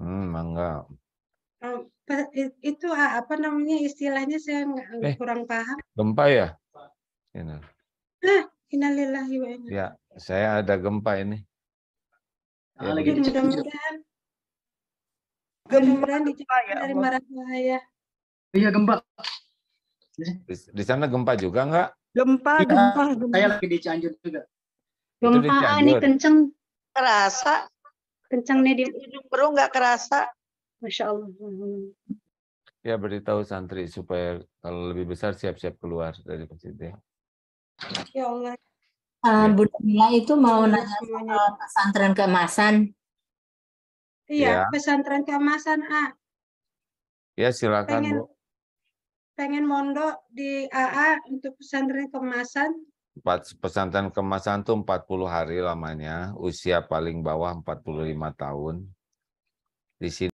hmm mangga. Oh, itu apa namanya, istilahnya saya nggak Eh, kurang paham. gempa ya? Ini. Nah, innalillahi wa inna Ya, saya ada gempa ini. Ya lagi mudah-mudahan Gempa ya dari marah Iya gempa. Di, di sana gempa juga nggak? Gempa, gempa, iya, gempa, saya lagi di Cianjur juga. gempa ini kenceng. Terasa kencang nih di ujung perut nggak kerasa. Masya Allah. Ya beritahu santri supaya kalau lebih besar siap-siap keluar dari masjid ya. ya Allah. Uh, eh, ya. bunda Mila itu mau nanya soal pesantren keemasan. Iya, ya. pesantren keemasan A. Ya silakan pengen, Bu. Pengen mondok di AA untuk pesantren keemasan, pesantren kemasan tuh 40 hari lamanya, usia paling bawah 45 tahun. Di sini